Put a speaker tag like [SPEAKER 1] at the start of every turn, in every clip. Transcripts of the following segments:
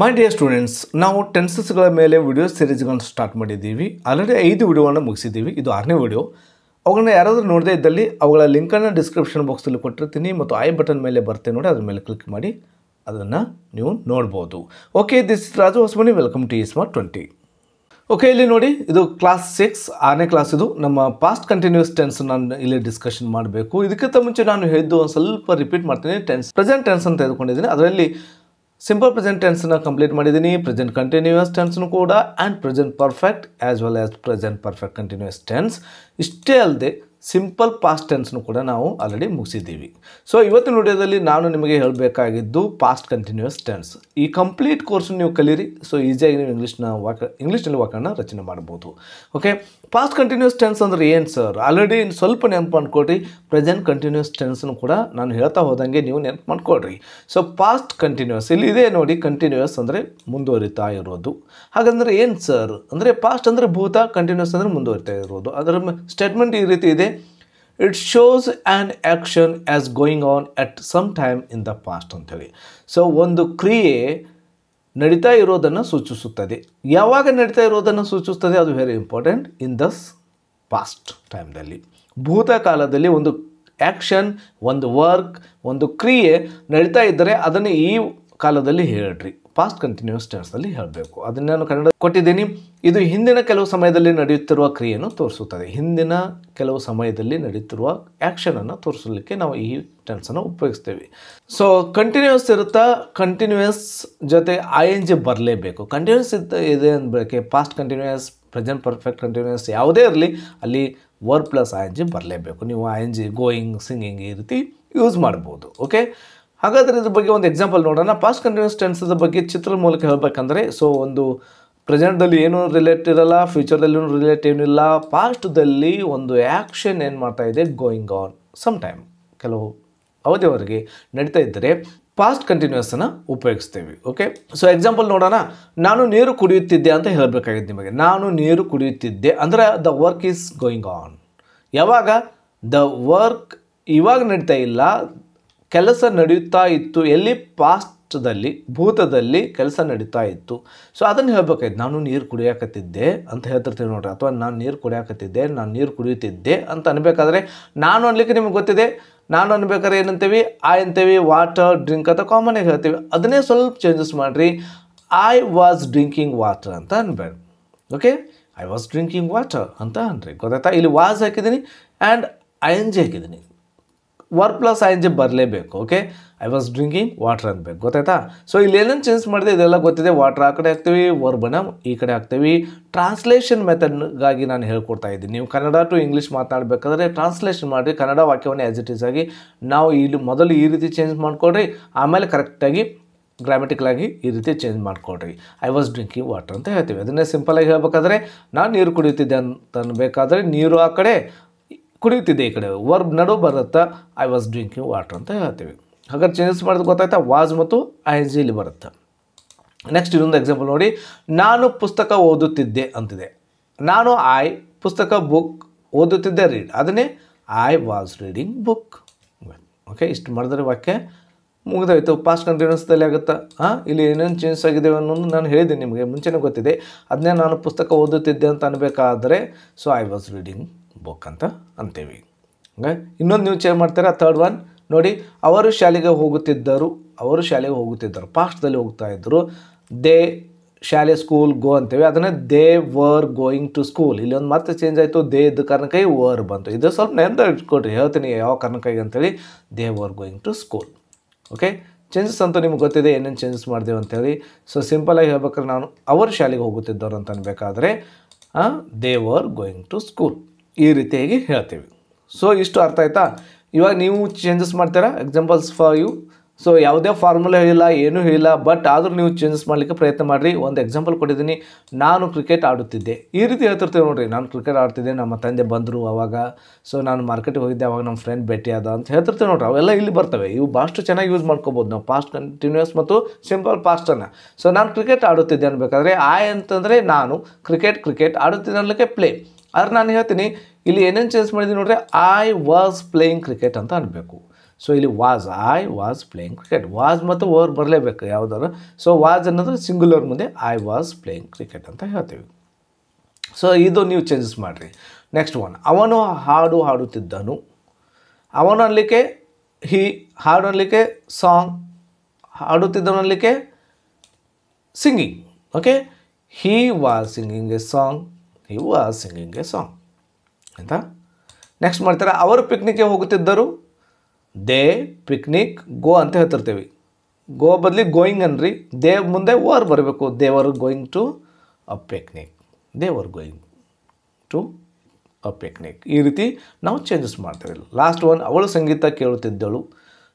[SPEAKER 1] My dear students ನಾವು ಟೆನ್ಸಸ್ಗಳ ಮೇಲೆ ವಿಡಿಯೋ ಸೀರೀಸ್ಗಳನ್ನು ಸ್ಟಾರ್ಟ್ ಮಾಡಿದ್ದೀವಿ ಆಲ್ರೆಡಿ ಐದು ವಿಡಿಯೋವನ್ನು ಮುಗಿಸಿದ್ದೀವಿ ಇದು ಆರನೇ ವಿಡಿಯೋ ಅವುಗಳನ್ನ ಯಾರಾದರೂ ನೋಡದೇ ಇದ್ದಲ್ಲಿ ಅವುಗಳ ಲಿಂಕನ್ನು ಡಿಸ್ಕ್ರಿಪ್ಷನ್ ಬಾಕ್ಸಲ್ಲಿ ಕೊಟ್ಟಿರ್ತೀನಿ ಮತ್ತು ಐ ಬಟನ್ ಮೇಲೆ ಬರ್ತೀನಿ ನೋಡಿ ಅದ್ರ ಮೇಲೆ ಕ್ಲಿಕ್ ಮಾಡಿ ಅದನ್ನು ನೀವು ನೋಡ್ಬೋದು okay this Raju Hosamani welcome to E smart twenty okay ಇಲ್ಲಿ ನೋಡಿ ಇದು ಕ್ಲಾಸ್ ಸಿಕ್ಸ್ ಆರನೇ ಕ್ಲಾಸ್ ಇದು ನಮ್ಮ ಪಾಸ್ಟ್ ಕಂಟಿನ್ಯೂಸ್ ಟೆನ್ಸ್ ನಾನು ಇಲ್ಲಿ ಡಿಸ್ಕಷನ್ ಮಾಡಬೇಕು ಇದಕ್ಕಿಂತ ಮುಂಚೆ ನಾನು ಹೇಳಿದ್ದು ಒಂದು ಸ್ವಲ್ಪ ರಿಪೀಟ್ ಮಾಡ್ತೀನಿ ಟೆನ್ಸ್ ಪ್ರೆಸೆಂಟ್ ಟೆನ್ಸ್ ಅಂತ ತೆಗೆದುಕೊಂಡಿದ್ದೀನಿ ಅದರಲ್ಲಿ simple present tense na complete madidini present continuous tense nu kuda and present perfect as well as present perfect continuous tense still alde simple past ಟೆನ್ಸ್ನು ಕೂಡ ನಾವು ಆಲ್ರೆಡಿ ಮುಗಿಸಿದ್ದೀವಿ ಸೊ ಇವತ್ತಿನ ವಿಡಿಯೋದಲ್ಲಿ ನಾನು ನಿಮಗೆ ಹೇಳಬೇಕಾಗಿದ್ದು ಪಾಸ್ಟ್ ಕಂಟಿನ್ಯೂಸ್ ಟೆನ್ಸ್ ಈ ಕಂಪ್ಲೀಟ್ ಕೋರ್ಸನ್ನು ನೀವು ಕಲೀರಿ ಸೊ ಈಸಿಯಾಗಿ ನೀವು ಇಂಗ್ಲೀಷ್ನ ವಾಕ್ ಇಂಗ್ಲೀಷ್ನಲ್ಲಿ ವಾಕನ್ನು ರಚನೆ ಮಾಡ್ಬೋದು ಓಕೆ ಪಾಸ್ಟ್ ಕಂಟಿನ್ಯೂಸ್ ಟೆನ್ಸ್ ಅಂದರೆ ಏನು ಸರ್ ಆಲ್ರೆಡಿ ಸ್ವಲ್ಪ ನೆನಪು ಮಾಡ್ಕೊಡ್ರಿ ಪ್ರೆಸೆಂಟ್ ಕಂಟಿನ್ಯೂಸ್ ಟೆನ್ಸ್ನು ಕೂಡ ನಾನು ಹೇಳ್ತಾ ಹೋದಂಗೆ ನೀವು ನೆನಪು ಮಾಡ್ಕೊಳ್ರಿ ಸೊ ಪಾಸ್ಟ್ ಕಂಟಿನ್ಯೂಸ್ ಇಲ್ಲಿ ಇದೇ ನೋಡಿ ಕಂಟಿನ್ಯೂಸ್ ಅಂದರೆ ಮುಂದುವರಿತಾ ಇರೋದು ಹಾಗಂದ್ರೆ ಏನು ಸರ್ ಅಂದರೆ ಪಾಸ್ಟ್ ಅಂದರೆ ಭೂತ ಕಂಟಿನ್ಯೂಸ್ ಅಂದರೆ ಮುಂದುವರಿತಾ ಇರೋದು ಅದರ ಸ್ಟೇಟ್ಮೆಂಟ್ ಈ ರೀತಿ ಇದೆ it shows an action as going on at some time in the past ಅಂಥೇಳಿ ಸೊ ಒಂದು ಕ್ರಿಯೆ ನಡೀತಾ ಇರೋದನ್ನು ಸೂಚಿಸುತ್ತದೆ ಯಾವಾಗ ನಡೀತಾ ಇರೋದನ್ನು ಸೂಚಿಸುತ್ತದೆ ಅದು very important in this past ಟೈಮ್ದಲ್ಲಿ ಭೂತಕಾಲದಲ್ಲಿ ಒಂದು ಆ್ಯಕ್ಷನ್ ಒಂದು ವರ್ಕ್ ಒಂದು ಕ್ರಿಯೆ ನಡೀತಾ ಇದ್ದರೆ ಅದನ್ನು ಈ ಕಾಲದಲ್ಲಿ ಹೇಳ್ರಿ ಪಾಸ್ಟ್ ಕಂಟಿನ್ಯೂಸ್ ಅಲ್ಲಿ ಹೇಳಬೇಕು ಅದನ್ನು ನಾನು ಕನ್ನಡ ಕೊಟ್ಟಿದ್ದೀನಿ ಇದು ಹಿಂದಿನ ಕೆಲವು ಸಮಯದಲ್ಲಿ ನಡೆಯುತ್ತಿರುವ ಕ್ರಿಯೆಯನ್ನು ತೋರಿಸುತ್ತದೆ ಹಿಂದಿನ ಕೆಲವು ಸಮಯದಲ್ಲಿ ನಡೆಯುತ್ತಿರುವ ಆ್ಯಕ್ಷನನ್ನು ತೋರಿಸಲಿಕ್ಕೆ ನಾವು ಈ ಟೆನ್ಸನ್ನು ಉಪಯೋಗಿಸ್ತೇವೆ ಸೊ ಕಂಟಿನ್ಯೂಸ್ ಇರುತ್ತಾ ಕಂಟಿನ್ಯೂಯಸ್ ಜೊತೆ ಐ ಎನ್ ಜಿ ಬರಲೇಬೇಕು ಕಂಟಿನ್ಯೂಸ್ ಇದೆ ಅಂದಬೇಕೆ past continuous present perfect continuous ಯಾವುದೇ ಇರಲಿ ಅಲ್ಲಿ were plus I N G ಬರಲೇಬೇಕು ನೀವು I N G going singing ಈ ರೀತಿ ಯೂಸ್ ಮಾಡ್ಬೋದು ಓಕೆ ಹಾಗಾದರೆ ಇದ್ರ ಬಗ್ಗೆ ಒಂದು ಎಕ್ಸಾಂಪಲ್ ನೋಡೋಣ ಪಾಸ್ಟ್ ಕಂಟಿನ್ಯೂಸ್ ಟೆನ್ಸದ ಬಗ್ಗೆ ಚಿತ್ರದ ಮೂಲಕ ಹೇಳಬೇಕಂದ್ರೆ ಸೊ ಒಂದು ಪ್ರೆಸೆಂಟಲ್ಲಿ ಏನೂ ರಿಲೇಟ್ ಇರಲ್ಲ ಫ್ಯೂಚರ್ದಲ್ಲೂ ರಿಲೇಟ್ ಏನಿಲ್ಲ ಪಾಸ್ಟ್ದಲ್ಲಿ ಒಂದು ಆ್ಯಕ್ಷನ್ ಏನು ಮಾಡ್ತಾ ಇದೆ ಗೋಯಿಂಗ್ ಆನ್ ಸಮ್ ಟೈಮ್ ಕೆಲವು ಅವಧಿಯವರೆಗೆ ನಡೀತಾ ಇದ್ದರೆ ಪಾಸ್ಟ್ ಕಂಟಿನ್ಯೂಸನ್ನು ಉಪಯೋಗಿಸ್ತೀವಿ ಓಕೆ ಸೊ ಎಕ್ಸಾಂಪಲ್ ನೋಡೋಣ ನಾನು ನೀರು ಕುಡಿಯುತ್ತಿದ್ದೆ ಅಂತ ಹೇಳಬೇಕಾಗಿದೆ ನಿಮಗೆ ನಾನು ನೀರು ಕುಡಿಯುತ್ತಿದ್ದೆ ಅಂದರೆ the work is going on ಯಾವಾಗ ದ ವರ್ಕ್ ಇವಾಗ ನಡೀತಾ ಇಲ್ಲ ಕೆಲಸ ನಡೆಯುತ್ತಾ ಇತ್ತು ಎಲ್ಲಿ ಪಾಸ್ಟ್ದಲ್ಲಿ ಭೂತದಲ್ಲಿ ಕೆಲಸ ನಡೀತಾ ಇತ್ತು ಸೊ ಅದನ್ನು ಹೇಳ್ಬೇಕಾಯ್ತು ನಾನು ನೀರು ಕುಡಿಯಾಕತ್ತಿದ್ದೆ ಅಂತ ಹೇಳ್ತಿರ್ತೀನಿ ನೋಡ್ರಿ ಅಥವಾ ನಾನು ನೀರು ಕುಡಿಯಾಕತ್ತಿದ್ದೆ ನಾನು ನೀರು ಕುಡಿಯುತ್ತಿದ್ದೆ ಅಂತ ಅನ್ಬೇಕಾದ್ರೆ ನಾನು ಅನ್ಲಿಕ್ಕೆ ನಿಮ್ಗೆ ಗೊತ್ತಿದೆ ನಾನು ಅನ್ಬೇಕಾದ್ರೆ ಏನಂತೀವಿ ಐ ಅಂತೀವಿ ವಾಟರ್ ಡ್ರಿಂಕ್ ಅಂತ ಕಾಮನಾಗಿ ಹೇಳ್ತೀವಿ ಅದನ್ನೇ ಸ್ವಲ್ಪ ಚೇಂಜಸ್ ಮಾಡಿರಿ ಐ ವಾಸ್ ಡ್ರಿಂಕಿಂಗ್ ವಾಟರ್ ಅಂತ ಅನ್ಬೇಡ okay I was drinking water ಅಂತ ಅನ್ರಿ ಗೊತ್ತಾಯ್ತಾ ಇಲ್ಲಿ ವಾಸ್ ಹಾಕಿದ್ದೀನಿ ಆ್ಯಂಡ್ ಐ ಎನ್ ಜಿ ಹಾಕಿದ್ದೀನಿ were plus I N G ಬರಲೇಬೇಕು okay I was drinking water ಅನ್ಬೇಕು ಗೊತ್ತಾಯ್ತಾ ಸೊ ಇಲ್ಲಿ ಏನೇನು ಚೇಂಜ್ ಮಾಡಿದೆ ಇದೆಲ್ಲ ಗೊತ್ತಿದೆ ವಾಟರ್ ಆ ಕಡೆ ಹಾಕ್ತೀವಿ ವರ್ಬನ ಈ ಕಡೆ ಹಾಕ್ತೀವಿ ಟ್ರಾನ್ಸ್ಲೇಷನ್ ಮೆಥಡ್ಗಾಗಿ ನಾನು ಹೇಳ್ಕೊಡ್ತಾ ಇದ್ದೀನಿ ನೀವು ಕನ್ನಡ ಟು ಇಂಗ್ಲೀಷ್ ಮಾತಾಡಬೇಕಾದ್ರೆ ಟ್ರಾನ್ಸ್ಲೇಷನ್ ಮಾಡಿರಿ ಕನ್ನಡ ವಾಕ್ಯವನ್ನು ಆ್ಯಸ್ ಇಟ್ ಈಸ್ ಆಗಿ ನಾವು ಇಲ್ಲಿ ಮೊದಲು ಈ ರೀತಿ ಚೇಂಜ್ ಮಾಡಿಕೊಡ್ರಿ ಆಮೇಲೆ ಕರೆಕ್ಟಾಗಿ ಗ್ರಾಮೆಟಿಕಲಾಗಿ ಈ ರೀತಿ ಚೇಂಜ್ ಮಾಡಿಕೊಡ್ರಿ ಐ ವಾಸ್ ಡ್ರಿಂಕಿಂಗ್ ವಾಟರ್ ಅಂತ ಹೇಳ್ತೀವಿ ಅದನ್ನೇ ಸಿಂಪಲಾಗಿ ಹೇಳಬೇಕಾದ್ರೆ ನಾನು ನೀರು ಕುಡಿಯುತ್ತಿದ್ದೆ ಅಂತ ಅನ್ಬೇಕಾದ್ರೆ ನೀರು ಆ ಕಡೆ ಕುಡಿಯುತ್ತಿದ್ದೆ ಈ ಕಡೆ ವರ್ಬ್ ನಡು ಬರುತ್ತಾ ಐ ವಾಸ್ ಡ್ರಿಂಕಿಂಗ್ ವಾಟರ್ ಅಂತ ಹೇಳ್ತೀವಿ ಹಾಗಾದ್ರೆ ಚೇಂಜಸ್ ಮಾಡೋದು ಗೊತ್ತಾಯ್ತಾ ವಾಸ್ ಮತ್ತು ಐ ಜಿ ಇಲ್ಲಿ ಬರುತ್ತೆ ನೆಕ್ಸ್ಟ್ ಇನ್ನೊಂದು ಎಕ್ಸಾಂಪಲ್ ನೋಡಿ ನಾನು ಪುಸ್ತಕ ಓದುತ್ತಿದ್ದೆ ಅಂತಿದೆ ನಾನು ಐ ಪುಸ್ತಕ ಬುಕ್ ಓದುತ್ತಿದ್ದೆ ರೀಡ್ ಅದನ್ನೇ I was reading book okay ಇಷ್ಟು ಮಾಡಿದ್ರೆ ವಾಕ್ಯ ಮುಗಿದೋಯ್ತು ಪಾಸ್ಟ್ ಕಂಟಿನ್ಯೂಸ್ದಲ್ಲಿ ಆಗುತ್ತಾ ಹಾಂ ಇಲ್ಲಿ ಏನೇನು ಚೇಂಜ್ ಆಗಿದೆ ಅನ್ನೋದು ನಾನು ಹೇಳಿದೆ ನಿಮಗೆ ಮುಂಚೆನೇ ಗೊತ್ತಿದೆ ಅದನ್ನೇ ನಾನು ಪುಸ್ತಕ ಓದುತ್ತಿದ್ದೆ ಅಂತ ಅನ್ಬೇಕಾದ್ರೆ so I was reading book ಅಂತ ಅಂತೀವಿ ಇನ್ನೊಂದು ನೀವು ಚೇಂಜ್ ಮಾಡ್ತೀರಾ ಥರ್ಡ್ ಒನ್ ನೋಡಿ ಅವರು ಶಾಲೆಗೆ ಹೋಗುತ್ತಿದ್ದರು ಅವರು ಶಾಲೆಗೆ ಹೋಗುತ್ತಿದ್ದರು ಪಾಸ್ಟ್ದಲ್ಲಿ ಹೋಗ್ತಾ ಇದ್ದರು ದೇ ಶಾಲೆ ಸ್ಕೂಲ್ ಗೋ ಅಂತೇವೆ ಅದನ್ನೇ they were going to school ಇಲ್ಲೊಂದು ಮತ್ತೆ ಚೇಂಜ್ ಆಯಿತು ದೇ ಇದ್ದ ಕಾರಣಕ್ಕಾಗಿ ವರ್ ಬಂತು ಇದು ಸ್ವಲ್ಪ ನೆನಪು ಇಟ್ಕೊಡ್ರಿ ಹೇಳ್ತೀನಿ ಯಾವ ಕಾರಣಕ್ಕಾಗಿ ಅಂತೇಳಿ they were going to school okay changes ಅಂತೂ ನಿಮ್ಗೆ ಗೊತ್ತಿದೆ ಏನೇನು ಚೇಂಜಸ್ ಮಾಡಿದೆವು ಅಂತೇಳಿ ಸೊ ಸಿಂಪಲಾಗಿ ಹೇಳ್ಬೇಕಾದ್ರೆ ನಾನು ಅವರು ಶಾಲೆಗೆ ಹೋಗುತ್ತಿದ್ದರು ಅಂತ ಅನ್ಬೇಕಾದ್ರೆ they were going to school ಈ ರೀತಿಯಾಗಿ ಹೇಳ್ತೀವಿ ಸೊ ಇಷ್ಟು ಅರ್ಥ ಆಯ್ತಾ ಇವಾಗ ನೀವು ಚೇಂಜಸ್ ಮಾಡ್ತೀರಾ ಎಕ್ಸಾಂಪಲ್ಸ್ ಫಾರ್ ಯು ಸೊ ಯಾವುದೇ ಫಾರ್ಮುಲಾ ಇಲ್ಲ ಏನೂ ಇಲ್ಲ ಬಟ್ ಆದರೂ ನೀವು ಚೇಂಜಸ್ ಮಾಡಲಿಕ್ಕೆ ಪ್ರಯತ್ನ ಮಾಡಿರಿ ಒಂದು ಎಕ್ಸಾಂಪಲ್ ಕೊಟ್ಟಿದ್ದೀನಿ ನಾನು ಕ್ರಿಕೆಟ್ ಆಡುತ್ತಿದ್ದೆ ಈ ರೀತಿ ಹೇಳ್ತಿರ್ತೀವಿ ನೋಡಿರಿ ನಾನು ಕ್ರಿಕೆಟ್ ಆಡ್ತಿದ್ದೆ ನಮ್ಮ ತಂದೆ ಬಂದರು ಅವಾಗ ಸೊ ನಾನು ಮಾರ್ಕೆಟಿಗೆ ಹೋಗಿದ್ದೆ ಅವಾಗ ನಮ್ಮ ಫ್ರೆಂಡ್ ಭೇಟಿ ಅದ ಅಂತ ಹೇಳ್ತಿರ್ತೇವೆ ನೋಡಿರಿ ಅವೆಲ್ಲ ಇಲ್ಲಿ ಬರ್ತವೆ ಇವು ಭಾಷ್ಟು ಚೆನ್ನಾಗಿ ಯೂಸ್ ಮಾಡ್ಕೊಬೋದು ನಾವು ಪಾಸ್ಟ್ ಕಂಟಿನ್ಯೂಸ್ ಮತ್ತು ಸಿಂಪಲ್ ಪಾಸ್ಟನ್ನು ಸೊ ನಾನು ಕ್ರಿಕೆಟ್ ಆಡುತ್ತಿದ್ದೆ ಅನ್ಬೇಕಾದ್ರೆ ಆಯ್ ಅಂತಂದರೆ ನಾನು ಕ್ರಿಕೆಟ್ ಕ್ರಿಕೆಟ್ ಆಡುತ್ತಿದ್ದೆ ಅನ್ನೋಕ್ಕೆ ಪ್ಲೇ ಆದ್ರೆ ನಾನು ಹೇಳ್ತೀನಿ ಇಲ್ಲಿ ಏನೇನು ಚೇಂಜ್ ಮಾಡಿದ್ದೀನಿ ನೋಡ್ರಿ ಐ ವಾಸ್ ಪ್ಲೇಯಿಂಗ್ ಕ್ರಿಕೆಟ್ ಅಂತ ಅನ್ನಬೇಕು ಸೊ ಇಲ್ಲಿ was I was playing cricket was ಮತ್ತು ಓವರ್ ಬರಲೇಬೇಕು ಯಾವುದಾದ್ರು ಸೊ ವಾಸ್ ಅನ್ನೋದು ಸಿಂಗುಲರ್ ಮುಂದೆ ಐ ವಾಸ್ ಪ್ಲೇಯಿಂಗ್ ಕ್ರಿಕೆಟ್ ಅಂತ ಹೇಳ್ತೀವಿ ಸೊ ಇದು ನೀವು ಚೇಂಜಸ್ ಮಾಡಿರಿ ನೆಕ್ಸ್ಟ್ ಒನ್ ಅವನು ಹಾಡು ಹಾಡುತ್ತಿದ್ದನು ಅವನು ಅನ್ನಲಿಕ್ಕೆ ಹಿ ಹಾಡು ಅನ್ನಲಿಕ್ಕೆ ಸಾಂಗ್ ಹಾಡುತ್ತಿದ್ದನು ಅನ್ನಲಿಕ್ಕೆ singing okay he was singing a song he was singing a song ಆಯಿತಾ ನೆಕ್ಸ್ಟ್ ಮಾಡ್ತಾರೆ ಅವರು ಪಿಕ್ನಿಕ್ಗೆ ಹೋಗುತ್ತಿದ್ದರು ದೇ ಪಿಕ್ನಿಕ್ ಗೋ ಅಂತ ಹೇಳ್ತಿರ್ತೀವಿ ಗೋ ಬದಲಿ ಗೋಯಿಂಗ್ ಅನ್ರಿ ದೇ ಮುಂದೆ ವರ್ ಬರಬೇಕು they were going to a picnic they were going to a picnic ಈ ರೀತಿ ನಾವು ಚೇಂಜಸ್ ಮಾಡ್ತೇವೆ ಲಾಸ್ಟ್ ಒನ್ ಅವಳು ಸಂಗೀತ ಕೇಳುತ್ತಿದ್ದಳು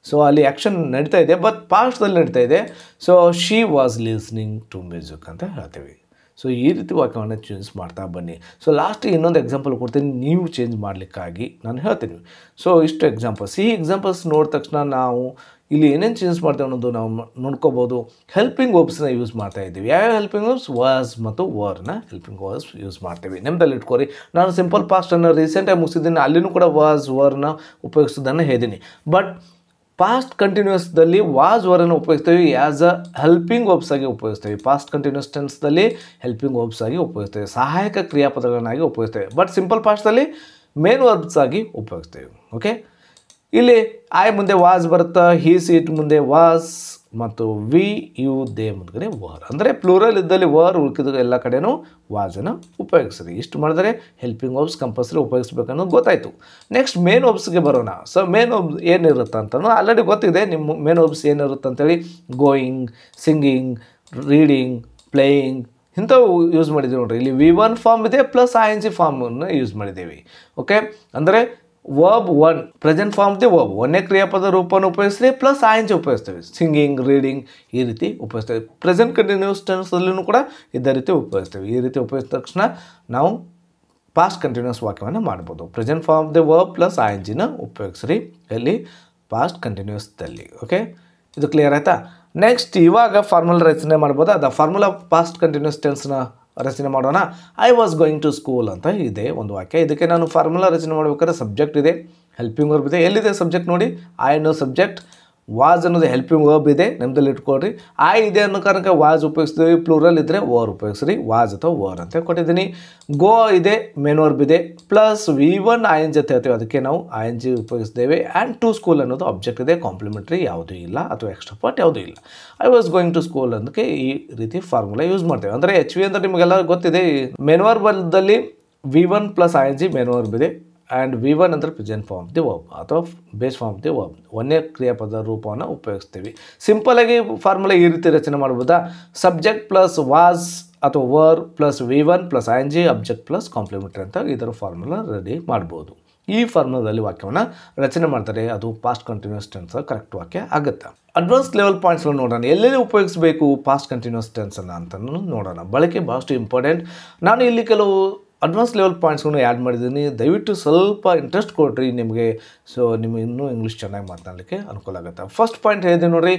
[SPEAKER 1] ಸೊ ಅಲ್ಲಿ ಆ್ಯಕ್ಷನ್ ನಡೀತಾ ಇದೆ ಬಟ್ ಪಾಸ್ಟ್ದಲ್ಲಿ ನಡೀತಾ ಇದೆ so she was listening to music ಅಂತ ಹೇಳ್ತೀವಿ ಸೊ ಈ ರೀತಿ ವಾಕ್ಯವನ್ನು ಚೇಂಜ್ ಮಾಡ್ತಾ ಬನ್ನಿ ಸೊ ಲಾಸ್ಟ್ ಇನ್ನೊಂದು ಎಕ್ಸಾಂಪಲ್ ಕೊಡ್ತೀನಿ ನೀವು ಚೇಂಜ್ ಮಾಡಲಿಕ್ಕಾಗಿ ನಾನು ಹೇಳ್ತೀನಿ ಸೊ ಇಷ್ಟು ಎಕ್ಸಾಂಪಲ್ಸ್ ಈ ಎಕ್ಸಾಂಪಲ್ಸ್ ನೋಡಿದ ತಕ್ಷಣ ನಾವು ಇಲ್ಲಿ ಏನೇನು ಚೇಂಜ್ ಮಾಡ್ತೇವೆ ಅನ್ನೋದು ನಾವು ನೋಡ್ಕೋಬೋದು ಹೆಲ್ಪಿಂಗ್ ವರ್ಬ್ಸ್ನ ಯೂಸ್ ಮಾಡ್ತಾ ಇದ್ದೀವಿ ಯಾವ ಹೆಲ್ಪಿಂಗ್ ವರ್ಬ್ಸ್ ವಾಸ್ ಮತ್ತು ವರ್ನ ಹೆಲ್ಪಿಂಗ್ ವರ್ಬ್ಸ್ ಯೂಸ್ ಮಾಡ್ತೀವಿ ನಿಮ್ದಲ್ಲಿ ಇಟ್ಕೋರಿ ನಾನು ಸಿಂಪಲ್ ಪಾಸ್ಟನ್ನು ರೀಸೆಂಟಾಗಿ ಮುಗಿಸಿದ್ದೀನಿ ಅಲ್ಲಿನೂ ಕೂಡ ವಾಸ್ ವರ್ನ ಉಪಯೋಗಿಸೋದನ್ನು ಹೇಳಿದ್ದೀನಿ ಬಟ್ ಪಾಸ್ಟ್ ಕಂಟಿನ್ಯೂಸ್ದಲ್ಲಿ ವಾಸ್ ವರನ್ನು ಉಪಯೋಗಿಸ್ತೀವಿ ಆ್ಯಸ್ ಅ ಹೆಲ್ಪಿಂಗ್ ವರ್ಬ್ಸ್ ಆಗಿ ಉಪಯೋಗಿಸ್ತೀವಿ ಪಾಸ್ಟ್ ಕಂಟಿನ್ಯೂಸ್ ಟೆನ್ಸ್ದಲ್ಲಿ ಹೆಲ್ಪಿಂಗ್ ವರ್ಬ್ಸ್ ಆಗಿ ಉಪಯೋಗಿಸ್ತೀವಿ ಸಹಾಯಕ ಕ್ರಿಯಾಪದಗಳನ್ನಾಗಿ ಉಪಯೋಗಿಸ್ತೇವೆ ಬಟ್ ಸಿಂಪಲ್ ಪಾಸ್ಟಲ್ಲಿ ಮೇನ್ ವರ್ಬ್ಸ್ ಆಗಿ ಉಪಯೋಗಿಸ್ತೀವಿ ಓಕೆ ಇಲ್ಲಿ ಆಯ್ ಮುಂದೆ ವಾಸ್ ಬರುತ್ತಾ ಹೀ ಸೀಟ್ ಮುಂದೆ ವಾಸ್ ಮತ್ತು ವಿ ಯು ದೇ ಮುಂದ್ಗಡೆ ವರ್ ಅಂದರೆ ಪ್ಲೂರಲ್ ಇದ್ದಲ್ಲಿ ವರ್ ಉಳ್ಕಿದ ಎಲ್ಲ ಕಡೆನೂ ವಾಜನ್ನು ಉಪಯೋಗಿಸ್ರಿ ಇಷ್ಟು ಮಾಡಿದರೆ ಹೆಲ್ಪಿಂಗ್ ವರ್ಬ್ಸ್ ಕಂಪಲ್ಸರಿ ಉಪಯೋಗಿಸ್ಬೇಕನ್ನೋದು ಗೊತ್ತಾಯಿತು ನೆಕ್ಸ್ಟ್ ಮೇನ್ ಓಬ್ಸ್ಗೆ ಬರೋಣ ಸೊ ಮೇನ್ ವರ್ಬ್ಸ್ ಏನಿರುತ್ತೆ ಅಂತಂದ್ರೆ ಆಲ್ರೆಡಿ ಗೊತ್ತಿದೆ ನಿಮ್ಮ ಮೇನ್ ವರ್ಬ್ಸ್ ಏನಿರುತ್ತೆ ಅಂತೇಳಿ ಗೋಯಿಂಗ್ ಸಿಂಗಿಂಗ್ ರೀಡಿಂಗ್ ಪ್ಲೇಯಿಂಗ್ ಇಂಥವು ಯೂಸ್ ಮಾಡಿದ್ದೀವಿ ನೋಡ್ರಿ ಇಲ್ಲಿ ವಿ ಒನ್ ಫಾರ್ಮ್ ಇದೆ ಪ್ಲಸ್ ಐ ಎನ್ ಸಿ ಫಾರ್ಮನ್ನು ಯೂಸ್ ಮಾಡಿದ್ದೀವಿ ಓಕೆ ಅಂದರೆ verb one present form the verb ಒನ್ನೇ ಕ್ರಿಯಾಪದ ರೂಪವನ್ನು ಉಪಯೋಗಿಸ್ತೀವಿ ಪ್ಲಸ್ ಆಯಂಜ್ ಉಪಯೋಗಿಸ್ತೇವೆ ಸಿಂಗಿಂಗ್ ರೀಡಿಂಗ್ ಈ ರೀತಿ ಉಪಯೋಗಿಸ್ತೇವೆ ಪ್ರೆಸೆಂಟ್ ಕಂಟಿನ್ಯೂಸ್ ಟೆನ್ಸಲ್ಲೂ ಕೂಡ ಇದೇ ರೀತಿ ಉಪಯೋಗಿಸ್ತೇವೆ ಈ ರೀತಿ ಉಪಯೋಗಿಸಿದ ತಕ್ಷಣ ನಾವು ಪಾಸ್ಟ್ ಕಂಟಿನ್ಯೂಸ್ ವಾಕ್ಯವನ್ನು ಮಾಡ್ಬೋದು present form the verb plus ಆ ಎಂಜಿನ ಉಪಯೋಗಿಸ್ರಿ ಎಲ್ಲಿ ಪಾಸ್ಟ್ ಕಂಟಿನ್ಯೂಸ್ದಲ್ಲಿ ಓಕೆ ಇದು ಕ್ಲಿಯರ್ ಆಯಿತಾ ನೆಕ್ಸ್ಟ್ ಇವಾಗ ಫಾರ್ಮುಲಾ ರಚನೆ ಮಾಡ್ಬೋದು ಅದು ಫಾರ್ಮುಲಾ ಪಾಸ್ಟ್ ಕಂಟಿನ್ಯೂಸ್ ಟೆನ್ಸ್ನ ರಚನೆ ಮಾಡೋಣ I was going to school ಅಂತ ಇದೆ ಒಂದು ವಾಕ್ಯ ಇದಕ್ಕೆ ನಾನು ಫಾರ್ಮುಲಾ ರಚನೆ ಮಾಡಬೇಕಾದ್ರೆ ಸಬ್ಜೆಕ್ಟ್ ಇದೆ ಹೆಲ್ಪಿಂಗ್ ವರ್ಬ್ ಇದೆ ಎಲ್ಲಿದೆ ಸಬ್ಜೆಕ್ಟ್ ನೋಡಿ ಐ ನೋ ಸಬ್ಜೆಕ್ಟ್ ವಾಜ್ ಅನ್ನೋದು ಹೆಲ್ಪಿಂಗ್ ವರ್ಬ್ ಇದೆ ನಿಮ್ಮದಲ್ಲಿ ಇಟ್ಕೊಳ್ರಿ ಆ ಇದೆ ಅನ್ನೋ ಕಾರಣಕ್ಕೆ ವಾಜ್ ಉಪಯೋಗಿಸ್ತೀವಿ ಪ್ಲೂರಲ್ ಇದ್ದರೆ ಓರ್ ಉಪಯೋಗಿಸ್ರಿ ವಾಜ್ ಅಥವಾ ಓರ್ ಅಂತ ಕೊಟ್ಟಿದ್ದೀನಿ ಗೋ ಇದೆ ಮೇನ್ ವರ್ಬ್ ಇದೆ plus V one I N G ಹೇಳ್ತೀವಿ ಅದಕ್ಕೆ ನಾವು ಐ ಎನ್ ಜಿ ಉಪಯೋಗಿಸ್ತೇವೆ ಆ್ಯಂಡ್ ಟು ಸ್ಕೂಲ್ ಅನ್ನೋದು ಆಬ್ಜೆಕ್ಟ್ ಇದೆ ಕಾಂಪ್ಲಿಮೆಂಟ್ರಿ ಯಾವುದೂ ಇಲ್ಲ ಅಥವಾ ಎಕ್ಸ್ಟ್ರಾ ಪಾರ್ಟ್ ಯಾವುದೂ ಇಲ್ಲ I was going to school ಅಂದಕ್ಕೆ ಈ ರೀತಿ ಫಾರ್ಮುಲಾ ಯೂಸ್ ಮಾಡ್ತೇವೆ ಅಂದರೆ ಎಚ್ ವಿ ಅಂದರೆ ನಿಮಗೆಲ್ಲ ಗೊತ್ತಿದೆ ಮೇನ್ ವರ್ಬಲ್ಲಿ V one plus I N G main verb ಇದೆ ಆ್ಯಂಡ್ ವಿ ಒನ್ ಅಂದರೆ ಪ್ರೆಸೆಂಟ್ ಫಾರ್ಮ್ ದಿ ವರ್ಬ್ ಅಥವಾ ಬೇಸ್ ಫಾರ್ಮ್ ದಿ ವರ್ಬ್ ಒಂದೇ ಕ್ರಿಯಾಪದ ರೂಪವನ್ನು ಉಪಯೋಗಿಸ್ತೀವಿ ಸಿಂಪಲಾಗಿ ಫಾರ್ಮುಲಾ ಈ ರೀತಿ ರಚನೆ ಮಾಡ್ಬೋದಾ ಸಬ್ಜೆಕ್ಟ್ ಪ್ಲಸ್ ವಾಸ್ ಅಥವಾ were plus V one plus N G G object plus complementary ಅಂತ ಇದರ ಫಾರ್ಮುಲಾ ರೆಡಿ ಮಾಡ್ಬೋದು ಈ ಫಾರ್ಮುಲಾದಲ್ಲಿ ವಾಕ್ಯವನ್ನು ರಚನೆ ಮಾಡ್ತಾರೆ ಅದು ಪಾಸ್ಟ್ ಕಂಟಿನ್ಯೂಸ್ ಟೆನ್ಸ್ ಕರೆಕ್ಟ್ ವಾಕ್ಯ ಆಗುತ್ತೆ ಅಡ್ವಾನ್ಸ್ ಲೆವೆಲ್ ಪಾಯಿಂಟ್ಸ್ಗಳು ನೋಡೋಣ ಎಲ್ಲೆಲ್ಲಿ ಉಪಯೋಗಿಸಬೇಕು ಪಾಸ್ಟ್ ಕಂಟಿನ್ಯೂಸ್ ಟೆನ್ಸನ್ನು ಅಂತ ನೋಡೋಣ ಬಳಕೆ ಭಾಳಷ್ಟು ಇಂಪಾರ್ಟೆಂಟ್ ನಾನು ಇಲ್ಲಿ ಕೆಲವು ಅಡ್ವಾನ್ಸ್ ಲೆವೆಲ್ ಪಾಯಿಂಟ್ಸ್ಗಳನ್ನ ಆ್ಯಡ್ ಮಾಡಿದ್ದೀನಿ ದಯವಿಟ್ಟು ಸ್ವಲ್ಪ ಇಂಟ್ರೆಸ್ಟ್ ಕೊಡ್ರಿ ನಿಮಗೆ ಸೊ ನಿಮಗೆ ಇನ್ನೂ ಇಂಗ್ಲೀಷ್ ಚೆನ್ನಾಗಿ ಮಾತನಾಡಲಿಕ್ಕೆ ಅನುಕೂಲ ಆಗುತ್ತೆ ಫಸ್ಟ್ ಪಾಯಿಂಟ್ ಹೇಳಿದೆ ನೋಡಿರಿ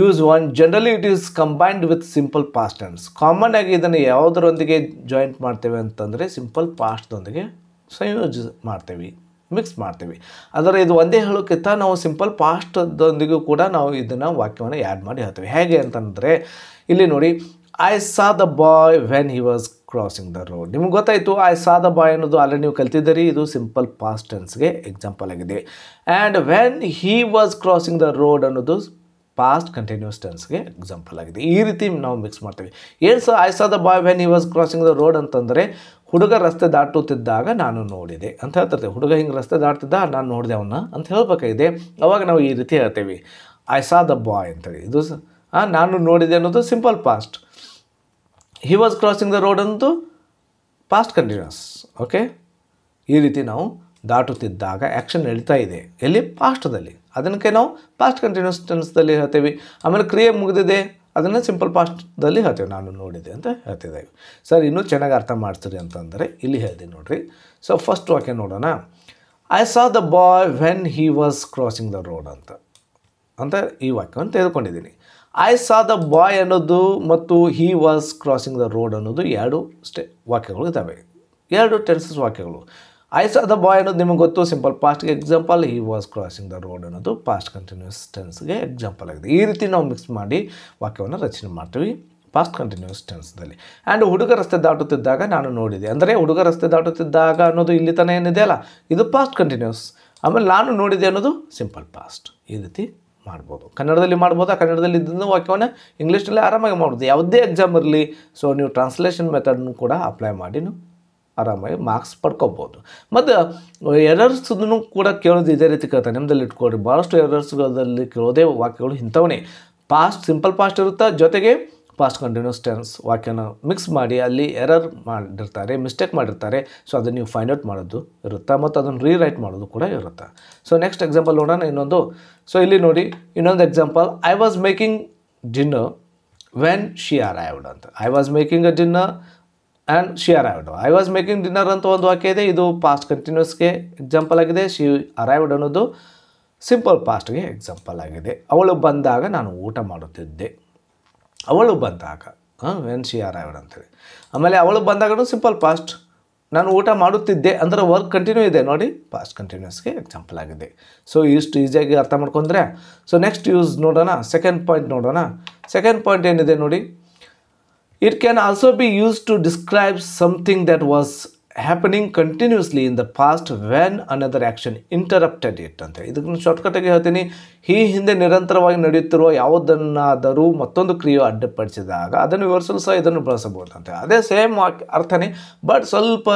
[SPEAKER 1] use one generally it is combined with simple past tense common ಆಗಿ ಇದನ್ನು ಯಾವುದರೊಂದಿಗೆ ಜಾಯಿಂಟ್ ಮಾಡ್ತೇವೆ ಅಂತಂದರೆ ಸಿಂಪಲ್ ಪಾಸ್ಟ್ದೊಂದಿಗೆ ಸಂಯೋಜ ಮಾಡ್ತೇವೆ ಮಿಕ್ಸ್ ಮಾಡ್ತೇವೆ ಆದರೆ ಇದು ಒಂದೇ ಹೇಳೋಕ್ಕಿಂತ ನಾವು ಸಿಂಪಲ್ ಪಾಸ್ಟ್ದೊಂದಿಗೂ ಕೂಡ ನಾವು ಇದನ್ನು ವಾಕ್ಯವನ್ನು ಆ್ಯಡ್ ಮಾಡಿ ಹೇಳ್ತೇವೆ ಹೇಗೆ ಅಂತಂದರೆ ಇಲ್ಲಿ ನೋಡಿ I saw the boy when he was crossing the road ನಿಮ್ಗೆ ಗೊತ್ತಾಯಿತು ಐ ಸಾ ದ ಬಾಯ್ ಅನ್ನೋದು ಆಲ್ರೆಡಿ ನೀವು ಕಲ್ತಿದ್ದೀರಿ ಇದು ಸಿಂಪಲ್ ಪಾಸ್ಟ್ ಟೆನ್ಸ್ಗೆ ಎಕ್ಸಾಂಪಲ್ ಆಗಿದೆ and when he was crossing the road ಅನ್ನೋದು ಪಾಸ್ಟ್ ಕಂಟಿನ್ಯೂಸ್ ಟೆನ್ಸ್ಗೆ ಎಕ್ಸಾಂಪಲ್ ಆಗಿದೆ ಈ ರೀತಿ ನಾವು ಮಿಕ್ಸ್ ಮಾಡ್ತೀವಿ ಏನು sir I saw the boy when he was crossing the road ಅಂತಂದರೆ ಹುಡುಗ ರಸ್ತೆ ದಾಟುತ್ತಿದ್ದಾಗ ನಾನು ನೋಡಿದೆ ಅಂತ ಹೇಳ್ತಿರ್ತೇವೆ ಹುಡುಗ ಹಿಂಗೆ ರಸ್ತೆ ದಾಟ್ತಿದ್ದ ನಾನು ನೋಡಿದೆ ಅವನ್ನ ಅಂತ ಹೇಳ್ಬೇಕಾಗಿದೆ ಅವಾಗ ನಾವು ಈ ರೀತಿ ಹೇಳ್ತೀವಿ ಐ ಸಾ ದ ಬಾಯ್ ಅಂತೇಳಿ ಇದು ನಾನು ನೋಡಿದೆ ಅನ್ನೋದು simple past he was crossing the road ಅಂತೂ ಪಾಸ್ಟ್ ಕಂಟಿನ್ಯೂಸ್ ಓಕೆ ಈ ರೀತಿ ನಾವು ದಾಟುತ್ತಿದ್ದಾಗ ಆ್ಯಕ್ಷನ್ ನಡೀತಾ ಇದೆ ಎಲ್ಲಿ ಪಾಸ್ಟದಲ್ಲಿ ಅದನ್ನಕ್ಕೆ ನಾವು ಪಾಸ್ಟ್ ಕಂಟಿನ್ಯೂಸ್ ಟೆನ್ಸ್ದಲ್ಲಿ ಹೇಳ್ತೀವಿ ಆಮೇಲೆ ಕ್ರಿಯೆ ಮುಗಿದಿದೆ ಅದನ್ನು ಸಿಂಪಲ್ ಪಾಸ್ಟ್ದಲ್ಲಿ ಹೇಳ್ತೇವೆ ನಾನು ನೋಡಿದೆ ಅಂತ ಹೇಳ್ತಿದ್ದೇವೆ ಸರ್ ಇನ್ನೂ ಚೆನ್ನಾಗಿ ಅರ್ಥ ಮಾಡ್ತೀರಿ ಅಂತಂದರೆ ಇಲ್ಲಿ ಹೇಳ್ತೀನಿ ನೋಡಿರಿ ಸೊ ಫಸ್ಟ್ ವಾಕ್ಯ ನೋಡೋಣ I saw the boy when he was crossing the road ಅಂತ ಅಂತ ಈ ವಾಕ್ಯವನ್ನು ತೆಗೆದುಕೊಂಡಿದ್ದೀನಿ ಐ ಸಾ ದ ಬಾಯ್ ಅನ್ನೋದು ಮತ್ತು he was crossing the road ಅನ್ನೋದು ಎರಡು ಸ್ಟೇ ವಾಕ್ಯಗಳು ಇದ್ದಾವೆ ಎರಡು ಟೆನ್ಸಸ್ ವಾಕ್ಯಗಳು ಐ ಸಾ ದ ಬಾಯ್ ಅನ್ನೋದು ನಿಮಗೆ ಗೊತ್ತು ಸಿಂಪಲ್ ಪಾಸ್ಟ್ಗೆ example he was crossing the road ಅನ್ನೋದು ಪಾಸ್ಟ್ ಕಂಟಿನ್ಯೂಸ್ ಟೆನ್ಸ್ಗೆ ಎಕ್ಸಾಂಪಲ್ ಆಗಿದೆ ಈ ರೀತಿ ನಾವು ಮಿಕ್ಸ್ ಮಾಡಿ ವಾಕ್ಯವನ್ನು ರಚನೆ ಮಾಡ್ತೀವಿ ಪಾಸ್ಟ್ ಕಂಟಿನ್ಯೂಸ್ ಟೆನ್ಸ್ದಲ್ಲಿ ಆ್ಯಂಡ್ ಹುಡುಗ ರಸ್ತೆ ದಾಟುತ್ತಿದ್ದಾಗ ನಾನು ನೋಡಿದೆ ಅಂದರೆ ಹುಡುಗ ರಸ್ತೆ ದಾಟುತ್ತಿದ್ದಾಗ ಅನ್ನೋದು ಇಲ್ಲಿ ತಾನೇ ಏನಿದೆ ಅಲ್ಲ ಇದು ಪಾಸ್ಟ್ ಕಂಟಿನ್ಯೂಸ್ ಆಮೇಲೆ ನಾನು ನೋಡಿದೆ ಅನ್ನೋದು ಸಿಂಪಲ್ ಪಾಸ್ಟ್ ಈ ರೀತಿ ಮಾಡ್ಬೋದು ಕನ್ನಡದಲ್ಲಿ ಮಾಡ್ಬೋದಾ ಕನ್ನಡದಲ್ಲಿ ಇದ್ದನ್ನು ವಾಕ್ಯವನ್ನು ಇಂಗ್ಲೀಷಲ್ಲಿ ಆರಾಮಾಗಿ ಮಾಡ್ಬೋದು ಯಾವುದೇ ಎಕ್ಸಾಮ್ ಇರಲಿ ಸೊ ನೀವು ಟ್ರಾನ್ಸ್ಲೇಷನ್ ಮೆಥಡ್ನು ಕೂಡ ಅಪ್ಲೈ ಮಾಡಿ ನೀವು ಆರಾಮಾಗಿ ಮಾರ್ಕ್ಸ್ ಪಡ್ಕೊಬೋದು ಮತ್ತು ಎರರ್ಸ್ನು ಕೂಡ ಕೇಳೋದು ಇದೇ ರೀತಿ ಕೇಳ್ತಾರೆ ನಿಮ್ಮದಲ್ಲಿ ಇಟ್ಕೊಳ್ರಿ ಭಾಳಷ್ಟು ಎರರ್ಸ್ಗಳಲ್ಲಿ ಕೇಳೋದೇ ವಾಕ್ಯಗಳು ಇಂಥವನೇ ಪಾಸ್ಟ್ ಸಿಂಪಲ್ ಪಾಸ್ಟ್ ಇರುತ್ತೆ ಜೊತೆಗೆ ಪಾಸ್ಟ್ ಕಂಟಿನ್ಯೂಸ್ ಟೆನ್ಸ್ ವಾಕ್ಯನ ಮಿಕ್ಸ್ ಮಾಡಿ ಅಲ್ಲಿ ಎರರ್ ಮಾಡಿರ್ತಾರೆ ಮಿಸ್ಟೇಕ್ ಮಾಡಿರ್ತಾರೆ ಸೊ ಅದನ್ನು ನೀವು ಫೈಂಡ್ ಔಟ್ ಮಾಡೋದು ಇರುತ್ತೆ ಮತ್ತು ಅದನ್ನು ರೀರೈಟ್ ಮಾಡೋದು ಕೂಡ ಇರುತ್ತೆ ಸೊ ನೆಕ್ಸ್ಟ್ ಎಕ್ಸಾಂಪಲ್ ನೋಡೋಣ ಇನ್ನೊಂದು ಸೊ ಇಲ್ಲಿ ನೋಡಿ ಇನ್ನೊಂದು example I was making dinner when she are arrived ಅಂತ I was making a dinner and she arrived I was making dinner ಅಂತ ಒಂದು ವಾಕ್ಯ ಇದೆ ಇದು ಪಾಸ್ಟ್ ಕಂಟಿನ್ಯೂಸ್ಗೆ ಎಕ್ಸಾಂಪಲ್ ಆಗಿದೆ ಶಿ ಅರೈವ್ಡ್ ಅನ್ನೋದು ಸಿಂಪಲ್ ಪಾಸ್ಟ್ಗೆ ಎಕ್ಸಾಂಪಲ್ ಆಗಿದೆ ಅವಳು ಬಂದಾಗ ನಾನು ಊಟ ಮಾಡುತ್ತಿದ್ದೆ ಅವಳು ಬಂದಾಗ ವೆನ್ ಶಿ ಆರ್ ಐವಡ್ ಅಂತೇಳಿ ಆಮೇಲೆ ಅವಳು ಬಂದಾಗ ಸಿಂಪಲ್ ಪಾಸ್ಟ್ ನಾನು ಊಟ ಮಾಡುತ್ತಿದ್ದೆ ಅಂದರೆ ವರ್ಕ್ ಕಂಟಿನ್ಯೂ ಇದೆ ನೋಡಿ ಪಾಸ್ಟ್ ಕಂಟಿನ್ಯೂಸ್ಗೆ ಎಕ್ಸಾಂಪಲ್ ಆಗಿದೆ ಸೊ ಇಷ್ಟು ಈಸಿಯಾಗಿ ಅರ್ಥ ಮಾಡ್ಕೊಂಡ್ರೆ ಸೊ ನೆಕ್ಸ್ಟ್ ಯೂಸ್ ನೋಡೋಣ ಸೆಕೆಂಡ್ ಪಾಯಿಂಟ್ ನೋಡೋಣ ಸೆಕೆಂಡ್ ಪಾಯಿಂಟ್ ಏನಿದೆ ನೋಡಿ it can also be use to describe something that was happening continuously in the past when another action interrupted it ಅಂತ ಇದಕ್ಕೆ ಶಾರ್ಟ್ಕಟ್ಟಾಗಿ ಹೇಳ್ತೀನಿ ಈ ಹಿಂದೆ ನಿರಂತರವಾಗಿ ನಡೆಯುತ್ತಿರುವ ಯಾವುದನ್ನಾದರೂ ಮತ್ತೊಂದು ಕ್ರಿಯೆ ಅಡ್ಡಪಡಿಸಿದಾಗ ಅದನ್ನು ವಿವರಿಸಲು ಸಹ ಇದನ್ನು ಬಳಸಬಹುದಂತೆ ಅದೇ ಸೇಮ್ ಅರ್ಥನೇ ಬಟ್ ಸ್ವಲ್ಪ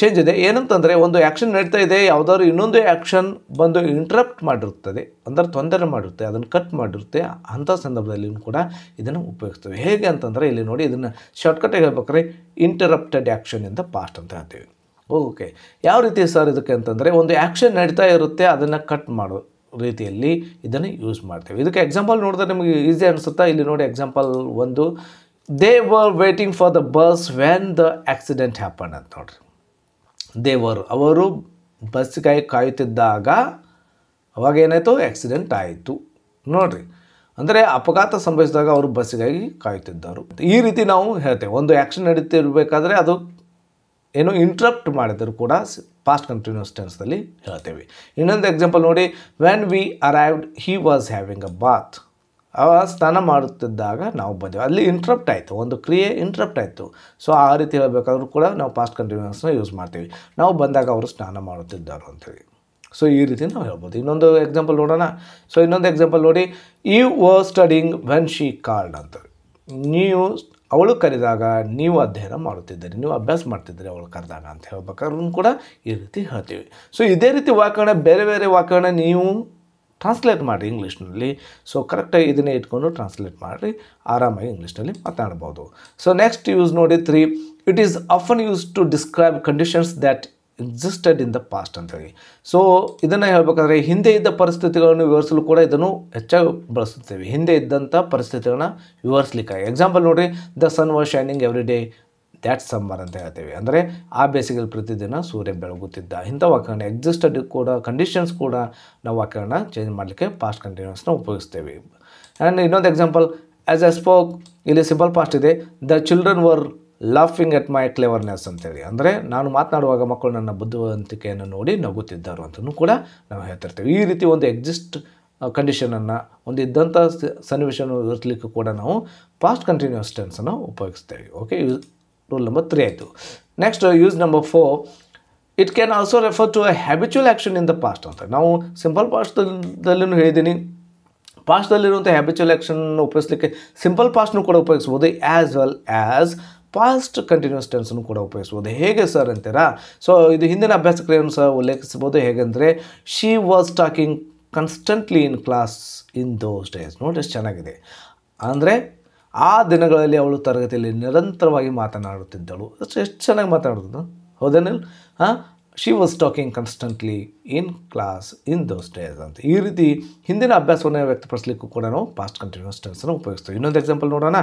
[SPEAKER 1] ಚೇಂಜ್ ಇದೆ ಏನಂತಂದರೆ ಒಂದು ಆ್ಯಕ್ಷನ್ ನಡೀತಾ ಇದೆ ಯಾವುದಾದ್ರು ಇನ್ನೊಂದು ಆ್ಯಕ್ಷನ್ ಬಂದು ಇಂಟ್ರಪ್ಟ್ ಮಾಡಿರುತ್ತದೆ ಅಂದರೆ ತೊಂದರೆ ಮಾಡಿರುತ್ತೆ ಅದನ್ನು ಕಟ್ ಮಾಡಿರುತ್ತೆ ಅಂಥ ಸಂದರ್ಭದಲ್ಲಿ ಕೂಡ ಇದನ್ನು ಉಪಯೋಗಿಸ್ತೇವೆ ಹೇಗೆ ಅಂತಂದರೆ ಇಲ್ಲಿ ನೋಡಿ ಇದನ್ನು ಶಾರ್ಟ್ಕಟ್ಟಾಗಿ ಹೇಳ್ಬೇಕಾದ್ರೆ ಇಂಟರಪ್ಟೆಡ್ ಆ್ಯಕ್ಷನ್ ಇಂದ ಪಾಸ್ಟ್ ಅಂತ ಹೇಳ್ತೀವಿ ಓಕೆ ಯಾವ ರೀತಿ ಸರ್ ಇದಕ್ಕೆ ಅಂತಂದರೆ ಒಂದು ಆ್ಯಕ್ಷನ್ ನಡೀತಾ ಇರುತ್ತೆ ಅದನ್ನು ಕಟ್ ಮಾಡು ರೀತಿಯಲ್ಲಿ ಇದನ್ನು ಯೂಸ್ ಮಾಡ್ತೇವೆ ಇದಕ್ಕೆ ಎಕ್ಸಾಂಪಲ್ ನೋಡಿದ್ರೆ ನಿಮಗೆ ಈಸಿ ಅನಿಸುತ್ತಾ ಇಲ್ಲಿ ನೋಡಿ ಎಕ್ಸಾಂಪಲ್ ಒಂದು they were waiting for the bus when the accident happen ಅಂತ ನೋಡ್ರಿ ದೇವರು ಅವರು ಬಸ್ಗಾಗಿ ಕಾಯುತ್ತಿದ್ದಾಗ ಅವಾಗ ಏನಾಯಿತು ಆ್ಯಕ್ಸಿಡೆಂಟ್ ಆಯಿತು ನೋಡ್ರಿ ಅಂದರೆ ಅಪಘಾತ ಸಂಭವಿಸಿದಾಗ ಅವರು ಬಸ್ಸಿಗಾಗಿ ಕಾಯುತ್ತಿದ್ದರು ಈ ರೀತಿ ನಾವು ಹೇಳ್ತೇವೆ ಒಂದು ಆ್ಯಕ್ಷನ್ ನಡೀತಿರಬೇಕಾದ್ರೆ ಅದು ಏನು ಇಂಟ್ರಪ್ಟ್ ಮಾಡಿದರೂ ಕೂಡ ಪಾಸ್ಟ್ ಕಂಟಿನ್ಯೂಸ್ ಟೆನ್ಸ್ದಲ್ಲಿ ಹೇಳ್ತೇವೆ ಇನ್ನೊಂದು ಎಕ್ಸಾಂಪಲ್ ನೋಡಿ when we arrived he was having a bath ಅವ ಸ್ನಾನ ಮಾಡುತ್ತಿದ್ದಾಗ ನಾವು ಬಂದೆವು ಅಲ್ಲಿ ಇಂಟ್ರಪ್ಟ್ ಆಯಿತು ಒಂದು ಕ್ರಿಯೆ ಇಂಟ್ರಪ್ಟ್ ಆಯಿತು ಸೊ ಆ ರೀತಿ ಹೇಳಬೇಕಾದ್ರೂ ಕೂಡ ನಾವು ಪಾಸ್ಟ್ ಕಂಟಿನ್ಯೂಸ್ನ ಯೂಸ್ ಮಾಡ್ತೀವಿ ನಾವು ಬಂದಾಗ ಅವರು ಸ್ನಾನ ಮಾಡುತ್ತಿದ್ದರು ಅಂತೇಳಿ ಸೊ ಈ ರೀತಿ ನಾವು ಹೇಳ್ಬೋದು ಇನ್ನೊಂದು ಎಕ್ಸಾಂಪಲ್ ನೋಡೋಣ ಸೊ ಇನ್ನೊಂದು ಎಕ್ಸಾಂಪಲ್ ನೋಡಿ you were studying when she called ಅಂತ ನೀವು ಅವಳು ಕರೆದಾಗ ನೀವು ಅಧ್ಯಯನ ಮಾಡುತ್ತಿದ್ದೀರಿ ನೀವು ಅಭ್ಯಾಸ ಮಾಡ್ತಿದ್ದೀರಿ ಅವಳು ಕರೆದಾಗ ಅಂತ ಹೇಳ್ಬೇಕಾದ್ರೂ ಕೂಡ ಈ ರೀತಿ ಹೇಳ್ತೀವಿ ಸೊ ಇದೇ ರೀತಿ ವ್ಯಾಕರಣ ಬೇರೆ ಬೇರೆ ವಾಕರಣ ನೀವು ಟ್ರಾನ್ಸ್ಲೇಟ್ ಮಾಡಿ ಇಂಗ್ಲೀಷ್ನಲ್ಲಿ ಸೊ ಕರೆಕ್ಟಾಗಿ ಇದನ್ನೇ ಇಟ್ಕೊಂಡು ಟ್ರಾನ್ಸ್ಲೇಟ್ ಮಾಡಿ ಆರಾಮಾಗಿ ಇಂಗ್ಲೀಷ್ನಲ್ಲಿ ಮಾತಾಡ್ಬೋದು ಸೊ ನೆಕ್ಸ್ಟ್ ಯೂಸ್ ನೋಡಿ three it is often use to describe conditions that existed in the past ಅಂತ ಹೇಳಿ ಸೊ ಇದನ್ನು ಹೇಳಬೇಕಂದ್ರೆ ಹಿಂದೆ ಇದ್ದ ಪರಿಸ್ಥಿತಿಗಳನ್ನು ವಿವರಿಸಲು ಕೂಡ ಇದನ್ನು ಹೆಚ್ಚಾಗಿ ಬಳಸುತ್ತೇವೆ ಹಿಂದೆ ಇದ್ದಂಥ ಪರಿಸ್ಥಿತಿಗಳನ್ನ ವಿವರಿಸ್ಲಿಕ್ಕಾಗಿ ಎಕ್ಸಾಂಪಲ್ ನೋಡಿರಿ the sun was shining every day that summer ಅಂತ ಹೇಳ್ತೇವೆ ಅಂದರೆ ಆ ಬೇಸಿಗೆಯಲ್ಲಿ ಪ್ರತಿದಿನ ಸೂರ್ಯ ಬೆಳಗುತ್ತಿದ್ದ ಇಂಥ ವಾಕ್ಯಗಳನ್ನ ಎಕ್ಸಿಸ್ಟೆಡ್ ಕೂಡ ಕಂಡೀಷನ್ಸ್ ಕೂಡ ನಾವು ವಾಕ್ಯಗಳನ್ನ ಚೇಂಜ್ ಮಾಡಲಿಕ್ಕೆ ಪಾಸ್ಟ್ ಕಂಟಿನ್ಯೂಸ್ನ ಉಪಯೋಗಿಸ್ತೇವೆ ಆ್ಯಂಡ್ ಇನ್ನೊಂದು ಎಕ್ಸಾಂಪಲ್ ಆ್ಯಸ್ ಎ ಸ್ಪೋಕ್ ಇಲ್ಲಿ ಸಿಂಪಲ್ ಪಾಸ್ಟ್ ಇದೆ the children were laughing at my cleverness ಅಂತೇಳಿ ಅಂದರೆ ನಾನು ಮಾತನಾಡುವಾಗ ಮಕ್ಕಳು ನನ್ನ ಬುದ್ಧಿವಂತಿಕೆಯನ್ನು ನೋಡಿ ನಗುತ್ತಿದ್ದರು ಅಂತಲೂ ಕೂಡ ನಾವು ಹೇಳ್ತಿರ್ತೇವೆ ಈ ರೀತಿ ಒಂದು ಎಕ್ಸಿಸ್ಟ್ ಕಂಡೀಷನನ್ನು ಒಂದು ಇದ್ದಂಥ ಸನ್ನಿವೇಶವನ್ನು ಇರಲಿಕ್ಕೂ ಕೂಡ ನಾವು ಪಾಸ್ಟ್ ಕಂಟಿನ್ಯೂಸ್ ಟೆನ್ಸನ್ನು ಉಪಯೋಗಿಸ್ತೇವೆ okay use rule number three ಆಯಿತು next use number four it can also refer to a habitual action in the past ಅಂತ ನಾವು ಸಿಂಪಲ್ ಪಾಸ್ಟ್ದಲ್ಲೂ ಹೇಳಿದ್ದೀನಿ ಪಾಸ್ಟಲ್ಲಿರುವಂಥ ಹ್ಯಾಬಿಚುವಲ್ ಆ್ಯಕ್ಷನ್ ಉಪಯೋಗಿಸಲಿಕ್ಕೆ ಸಿಂಪಲ್ ಪಾಸ್ಟ್ನೂ ಕೂಡ ಉಪಯೋಗಿಸ್ಬೋದು as well as past continuous ಟೆನ್ಸನ್ನು ಕೂಡ ಉಪಯೋಗಿಸ್ಬೋದು ಹೇಗೆ ಸರ್ ಅಂತೀರಾ ಸೊ ಇದು ಹಿಂದಿನ ಅಭ್ಯಾಸ ಕ್ರಿಯೆಯನ್ನು ಸಹ ಉಲ್ಲೇಖಿಸ್ಬೋದು ಹೇಗೆಂದರೆ she was talking constantly in class in those days ನೋಡಿ ಎಷ್ಟು ಚೆನ್ನಾಗಿದೆ ಅಂದರೆ ಆ ದಿನಗಳಲ್ಲಿ ಅವಳು ತರಗತಿಯಲ್ಲಿ ನಿರಂತರವಾಗಿ ಮಾತನಾಡುತ್ತಿದ್ದಳು ಎಷ್ಟು ಎಷ್ಟು ಚೆನ್ನಾಗಿ ಮಾತಾಡೋದು ಹೌದೇನಿಲ್ಲ ಹಾಂ she was talking constantly in class in those days ಅಂತ ಈ ರೀತಿ ಹಿಂದಿನ ಅಭ್ಯಾಸವನ್ನು ವ್ಯಕ್ತಪಡಿಸ್ಲಿಕ್ಕೂ ಕೂಡ ನಾವು ಪಾಸ್ಟ್ ಕಂಟಿನ್ಯೂಸ್ ಟೆನ್ಸನ್ನು ಉಪಯೋಗಿಸ್ತೀವಿ ಇನ್ನೊಂದು ಎಕ್ಸಾಂಪಲ್ ನೋಡೋಣ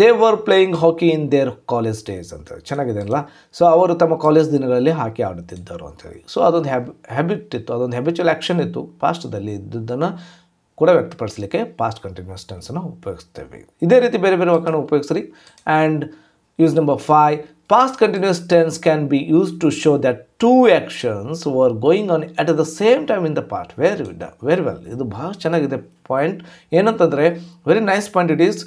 [SPEAKER 1] they were playing hockey in their college days ಅಂತ ಚೆನ್ನಾಗಿದೆ ಅಲ್ಲ ಸೊ ಅವರು ತಮ್ಮ ಕಾಲೇಜ್ ದಿನಗಳಲ್ಲಿ ಹಾಕಿ ಆಡುತ್ತಿದ್ದರು ಅಂತೇಳಿ ಸೊ ಅದೊಂದು ಹ್ಯಾಬ್ ಹ್ಯಾಬಿಟ್ ಇತ್ತು ಅದೊಂದು ಹ್ಯಾಬಿಚುವಲ್ ಆ್ಯಕ್ಷನ್ ಇತ್ತು ಪಾಸ್ಟದಲ್ಲಿ ಇದ್ದುದನ್ನು ಕೂಡ ವ್ಯಕ್ತಪಡಿಸಲಿಕ್ಕೆ ಪಾಸ್ಟ್ ಕಂಟಿನ್ಯೂಸ್ ಟೆನ್ಸನ್ನು ಉಪಯೋಗಿಸ್ತೇವೆ ಇದೇ ರೀತಿ ಬೇರೆ ಬೇರೆ ವಾಕ್ಯನ ಉಪಯೋಗಿಸ್ರಿ and use number five past Past continuous tense can be used to show that two actions going on on the same time in the past part. Very, very well ಇದು ಬಹಳ ಚೆನ್ನಾಗಿದೆ ಪಾಯಿಂಟ್ ಏನಂತಂದರೆ very nice point it is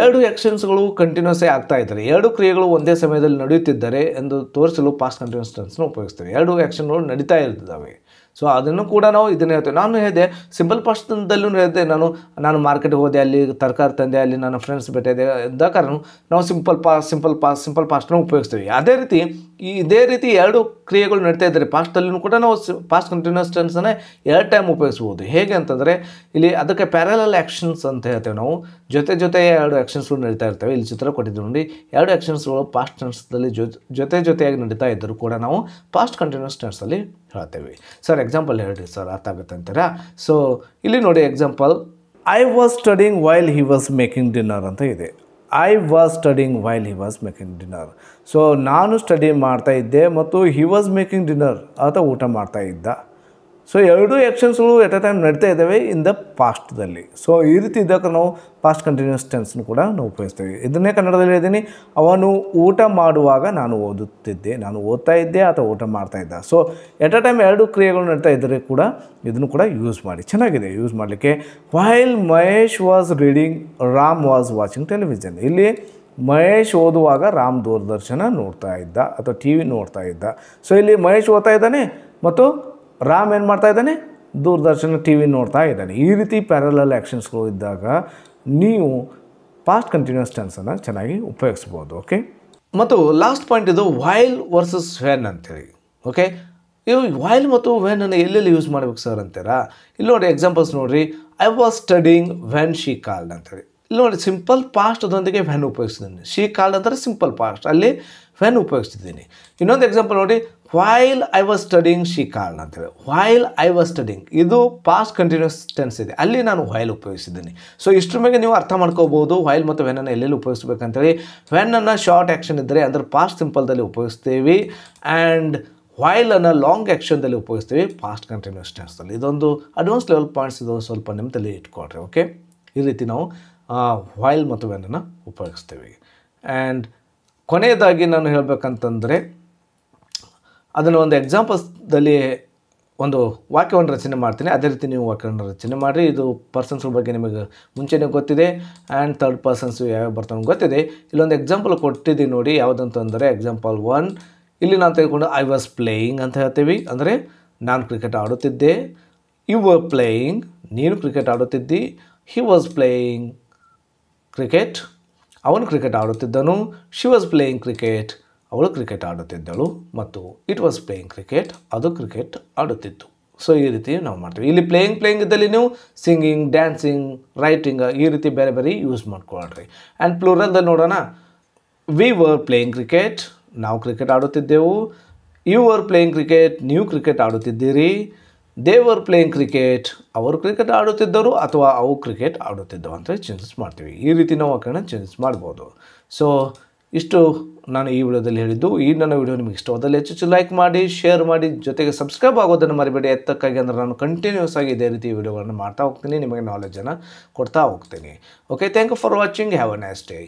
[SPEAKER 1] ಎರಡು ಆ್ಯಕ್ಷನ್ಸ್ಗಳು ಕಂಟಿನ್ಯೂಸೇ ಆಗ್ತಾ ಇದ್ದಾರೆ ಎರಡು ಕ್ರಿಯೆಗಳು ಒಂದೇ ಸಮಯದಲ್ಲಿ ನಡೆಯುತ್ತಿದ್ದಾರೆ ಎಂದು ತೋರಿಸಲು ಪಾಸ್ಟ್ ಕಂಟಿನ್ಯೂಸ್ ಟೆನ್ಸ್ನ ಉಪಯೋಗಿಸ್ತಾರೆ ಎರಡು ಆ್ಯಕ್ಷನ್ಗಳು ನಡೀತಾ ಇರ್ತಿದ್ದಾವೆ ಸೊ ಅದನ್ನು ಕೂಡ ನಾವು ಇದನ್ನು ಹೇಳ್ತೇವೆ ನಾನು ಹೇಳಿದೆ ಸಿಂಪಲ್ ಪಾಸ್ಟ್ದಲ್ಲೂ ಹೇಳಿದೆ ನಾನು ನಾನು ಮಾರ್ಕೆಟ್ಗೆ ಹೋದೆ ಅಲ್ಲಿ ತರಕಾರಿ ತಂದೆ ಅಲ್ಲಿ ನನ್ನ ಫ್ರೆಂಡ್ಸ್ ಭೇಟಿಯಾದೆ ಇದ್ದ ಕಾರಣ ನಾವು simple past simple past simple ಪಾಸ್ಟ್ನ ಉಪಯೋಗಿಸ್ತೀವಿ ಅದೇ ರೀತಿ ಈ ಇದೇ ರೀತಿ ಎರಡು ಕ್ರಿಯೆಗಳು ನಡೀತಾ ಇದ್ದಾರೆ ಪಾಸ್ಟಲ್ಲೂ ಕೂಡ ನಾವು ಪಾಸ್ಟ್ ಕಂಟಿನ್ಯೂಸ್ ಟೆನ್ಸನ್ನೇ ಎರಡು ಟೈಮ್ ಉಪಯೋಗಿಸ್ಬೋದು ಹೇಗೆ ಅಂತಂದರೆ ಇಲ್ಲಿ ಅದಕ್ಕೆ ಪ್ಯಾರಲಲ್ ಆ್ಯಕ್ಷನ್ಸ್ ಅಂತ ಹೇಳ್ತೇವೆ ನಾವು ಜೊತೆ ಜೊತೆ ಎರಡು ಆ್ಯಕ್ಷನ್ಸ್ಗಳು ನಡೀತಾ ಇರ್ತವೆ ಇಲ್ಲಿ ಚಿತ್ರ ಕೊಟ್ಟಿದ್ದು ನೋಡಿ ಎರಡು ಆ್ಯಕ್ಷನ್ಸ್ಗಳು ಪಾಸ್ಟ್ ಟೆನ್ಸ್ದಲ್ಲಿ ಜೊತೆ ಜೊತೆಯಾಗಿ ನಡೀತಾ ಇದ್ದರೂ ಕೂಡ ನಾವು ಪಾಸ್ಟ್ ಕಂಟಿನ್ಯೂಸ್ ಟೆನ್ಸಲ್ಲಿ ಹೇಳ್ತೇವೆ ಸರ್ ಎಕ್ಸಾಂಪಲ್ ಹೇಳಿ ಸರ್ ಅರ್ಥ ಆಗುತ್ತೆ ಅಂತೀರಾ ಸೊ ಇಲ್ಲಿ ನೋಡಿ example I was studying while he was making dinner ಅಂತ ಇದೆ I was studying while he was making dinner so ನಾನು ಸ್ಟಡಿ ಮಾಡ್ತಾ ಇದ್ದೆ ಮತ್ತು ಹಿ ವಾಸ್ ಮೇಕಿಂಗ್ ಡಿನ್ನರ್ ಆತ ಊಟ ಮಾಡ್ತಾ ಇದ್ದ ಸೊ ಎರಡೂ ಆ್ಯಕ್ಷನ್ಸ್ಗಳು ಎಟ್ ಅ ಟೈಮ್ ನಡೀತಾ ಇದ್ದಾವೆ ಇನ್ ದ ಪಾಸ್ಟ್ದಲ್ಲಿ ಸೊ ಈ ರೀತಿ ಇದ್ದಾಗ ನಾವು ಪಾಸ್ಟ್ ಕಂಟಿನ್ಯೂಸ್ ಟೆನ್ಸ್ನ ಕೂಡ ನಾವು ಉಪಯೋಗಿಸ್ತೇವೆ ಇದನ್ನೇ ಕನ್ನಡದಲ್ಲಿ ಹೇಳಿದ್ದೀನಿ ಅವನು ಊಟ ಮಾಡುವಾಗ ನಾನು ಓದುತ್ತಿದ್ದೆ ನಾನು ಓದ್ತಾ ಇದ್ದೆ ಅಥವಾ ಊಟ ಮಾಡ್ತಾ ಇದ್ದ ಸೊ ಎಟ್ ಅ ಟೈಮ್ ಎರಡು ಕ್ರಿಯೆಗಳು ನಡೀತಾ ಇದ್ದರೆ ಕೂಡ ಇದನ್ನು ಕೂಡ ಯೂಸ್ ಮಾಡಿ ಚೆನ್ನಾಗಿದೆ ಯೂಸ್ ಮಾಡಲಿಕ್ಕೆ while Mahesh was reading Ram was watching television ಇಲ್ಲಿ ಮಹೇಶ್ ಓದುವಾಗ ರಾಮ್ ದೂರದರ್ಶನ ನೋಡ್ತಾ ಇದ್ದ ಅಥವಾ ಟಿ ವಿ ನೋಡ್ತಾ ಇದ್ದ ಸೊ ಇಲ್ಲಿ ಮಹೇಶ್ ಓದ್ತಾ ಇದ್ದಾನೆ ಮತ್ತು ರಾಮ್ ಏನು ಮಾಡ್ತಾ ಇದ್ದಾನೆ ದೂರದರ್ಶನ ಟಿ ವಿ ನೋಡ್ತಾ ಇದ್ದಾನೆ ಈ ರೀತಿ ಪ್ಯಾರಲಲ್ ಆ್ಯಕ್ಷನ್ಸ್ಗಳು ಇದ್ದಾಗ ನೀವು ಪಾಸ್ಟ್ ಕಂಟಿನ್ಯೂಸ್ ಟೆನ್ಸನ್ನು ಚೆನ್ನಾಗಿ ಉಪಯೋಗಿಸ್ಬೋದು ಓಕೆ ಮತ್ತು ಲಾಸ್ಟ್ ಪಾಯಿಂಟ್ ಇದು ವೈಲ್ ವರ್ಸಸ್ ವೆನ್ ಅಂತೇಳಿ ಓಕೆ ಇವು ವೈಲ್ ಮತ್ತು ವ್ಯಾನನ್ನು ಎಲ್ಲೆಲ್ಲಿ ಯೂಸ್ ಮಾಡ್ಬೇಕು ಸರ್ ಅಂತೀರಾ ಇಲ್ಲಿ ನೋಡಿ ಎಕ್ಸಾಂಪಲ್ಸ್ ನೋಡಿರಿ I was studying when she called ಅಂತೇಳಿ ಇಲ್ಲಿ ನೋಡಿ ಸಿಂಪಲ್ ಪಾಸ್ಟ್ದೊಂದಿಗೆ ವೆನ್ ಉಪಯೋಗಿಸ್ತಿದ್ದೀನಿ ಶಿ ಕಾಲ್ಡ್ ಅಂದರೆ ಸಿಂಪಲ್ ಪಾಸ್ಟ್ ಅಲ್ಲಿ ವೆನ್ ಉಪಯೋಗಿಸ್ತಿದ್ದೀನಿ ಇನ್ನೊಂದು ಎಕ್ಸಾಂಪಲ್ ನೋಡಿ while I was studying she called ಅಂತೇಳಿ ವಾಯ್ಲ್ ಐ ವಾಸ್ ಸ್ಟಡಿಂಗ್ ಇದು ಪಾಸ್ಟ್ ಕಂಟಿನ್ಯೂಸ್ ಟೆನ್ಸ್ ಇದೆ ಅಲ್ಲಿ ನಾನು ವಾಯ್ಲ್ ಉಪಯೋಗಿಸಿದ್ದೀನಿ ಸೊ ಇಷ್ಟರ ಮೇಲೆ ನೀವು ಅರ್ಥ ಮಾಡ್ಕೋಬೋದು ವಾಯ್ಲ್ ಮತ್ತು ವೆನನ್ನು ಎಲ್ಲೆಲ್ಲಿ ಉಪಯೋಗಿಸ್ಬೇಕಂತೇಳಿ ವೆನ್ನನ್ನು ಶಾರ್ಟ್ ಆ್ಯಕ್ಷನ್ ಇದ್ದರೆ ಅಂದರೆ ಪಾಸ್ಟ್ ಸಿಂಪಲ್ದಲ್ಲಿ ಉಪಯೋಗಿಸ್ತೀವಿ ಆ್ಯಂಡ್ ವಾಯ್ಲನ್ನು ಲಾಂಗ್ ಆ್ಯಕ್ಷನ್ದಲ್ಲಿ ಉಪಯೋಗಿಸ್ತೀವಿ ಪಾಸ್ಟ್ ಕಂಟಿನ್ಯೂಸ್ ಟೆನ್ಸಲ್ಲಿ ಇದೊಂದು ಅಡ್ವಾನ್ಸ್ ಲೆವೆಲ್ ಪಾಯಿಂಟ್ಸ್ ಇದು ಸ್ವಲ್ಪ ತಲೆ ಇಟ್ಕೊಳ್ರಿ ಓಕೆ ಈ ರೀತಿ ನಾವು ವಾಯ್ಲ್ ಮತ್ತು ವೆನನ್ನು ಉಪಯೋಗಿಸ್ತೀವಿ ಆ್ಯಂಡ್ ಕೊನೆಯದಾಗಿ ನಾನು ಹೇಳಬೇಕಂತಂದರೆ ಅದನ್ನು ಒಂದು ಎಕ್ಸಾಂಪಲ್ಸ್ದಲ್ಲಿ ಒಂದು ವಾಕ್ಯವನ್ನು ರಚನೆ ಮಾಡ್ತೀನಿ ಅದೇ ರೀತಿ ನೀವು ವಾಕ್ಯವನ್ನು ರಚನೆ ಮಾಡಿರಿ ಇದು ಪರ್ಸನ್ಸ್ಗಳ ಬಗ್ಗೆ ನಿಮಗೆ ಮುಂಚೆನೇ ಗೊತ್ತಿದೆ ಆ್ಯಂಡ್ ಥರ್ಡ್ ಪರ್ಸನ್ಸು ಯಾವ್ಯಾವ ಬರ್ತಾವೆ ಗೊತ್ತಿದೆ ಇಲ್ಲೊಂದು ಎಕ್ಸಾಂಪಲ್ ಕೊಟ್ಟಿದ್ದೀನಿ ನೋಡಿ ಯಾವುದಂತಂದರೆ ಎಕ್ಸಾಂಪಲ್ ಒನ್ ಇಲ್ಲಿ ನಾನು ತೆಗೆದುಕೊಂಡು ಐ ವಾಸ್ ಪ್ಲೇಯಿಂಗ್ ಅಂತ ಹೇಳ್ತೀವಿ ಅಂದರೆ ನಾನು ಕ್ರಿಕೆಟ್ ಆಡುತ್ತಿದ್ದೆ ಯು ವರ್ ಪ್ಲೇಯಿಂಗ್ ನೀನು ಕ್ರಿಕೆಟ್ ಆಡುತ್ತಿದ್ದಿ ಹಿ ವಾಸ್ ಪ್ಲೇಯಿಂಗ್ ಕ್ರಿಕೆಟ್ ಅವನು ಕ್ರಿಕೆಟ್ ಆಡುತ್ತಿದ್ದನು ಶಿ ವಾಸ್ ಪ್ಲೇಯಿಂಗ್ ಕ್ರಿಕೆಟ್ ಅವಳು ಕ್ರಿಕೆಟ್ ಆಡುತ್ತಿದ್ದಳು ಮತ್ತು ಇಟ್ ವಾಸ್ ಪ್ಲೇಯಿಂಗ್ ಕ್ರಿಕೆಟ್ ಅದು ಕ್ರಿಕೆಟ್ ಆಡುತ್ತಿತ್ತು ಸೊ ಈ ರೀತಿ ನಾವು ಮಾಡ್ತೀವಿ ಇಲ್ಲಿ ಪ್ಲೇಯಿಂಗ್ ಪ್ಲೇಯಿಂಗ್ ಇದ್ದಲ್ಲಿ ನೀವು ಸಿಂಗಿಂಗ್ ಡ್ಯಾನ್ಸಿಂಗ್ ರೈಟಿಂಗ್ ಈ ರೀತಿ ಬೇರೆ ಬೇರೆ ಯೂಸ್ ಮಾಡ್ಕೊಳ್ರಿ ಆ್ಯಂಡ್ ಪ್ಲೂರಲ್ದಲ್ಲಿ ನೋಡೋಣ ವಿ ವರ್ ಪ್ಲೇಯಿಂಗ್ ಕ್ರಿಕೆಟ್ ನಾವು ಕ್ರಿಕೆಟ್ ಆಡುತ್ತಿದ್ದೆವು ಯು ವರ್ ಪ್ಲೇಯಿಂಗ್ ಕ್ರಿಕೆಟ್ ನೀವು ಕ್ರಿಕೆಟ್ ಆಡುತ್ತಿದ್ದೀರಿ ದೇ ವರ್ ಪ್ಲೇಯಿಂಗ್ ಕ್ರಿಕೆಟ್ ಅವರು ಕ್ರಿಕೆಟ್ ಆಡುತ್ತಿದ್ದರು ಅಥವಾ ಅವು ಕ್ರಿಕೆಟ್ ಆಡುತ್ತಿದ್ದವು ಅಂತ ಚೇಂಜಸ್ ಮಾಡ್ತೀವಿ ಈ ರೀತಿ ನಾವು ಆ ಚೇಂಜಸ್ ಮಾಡ್ಬೋದು ಸೊ ಇಷ್ಟು ನಾನು ಈ ವಿಡಿಯೋದಲ್ಲಿ ಹೇಳಿದ್ದು ಈ ನನ್ನ ವಿಡಿಯೋ ನಿಮಗೆ ಇಷ್ಟವಾದಲ್ಲಿ ಹೆಚ್ಚು ಲೈಕ್ ಮಾಡಿ ಶೇರ್ ಮಾಡಿ ಜೊತೆಗೆ ಸಬ್ಸ್ಕ್ರೈಬ್ ಆಗೋದನ್ನು ಮರಿಬೇಡಿ ಎತ್ತಕ್ಕಾಗಿ ಅಂದರೆ ನಾನು ಕಂಟಿನ್ಯೂಸ್ ಆಗಿ ಇದೇ ರೀತಿ ವಿಡಿಯೋಗಳನ್ನು ಮಾಡ್ತಾ ಹೋಗ್ತೀನಿ ನಿಮಗೆ ನಾಲೆಜನ್ನು ಕೊಡ್ತಾ ಹೋಗ್ತೀನಿ okay thank you for watching have a nice day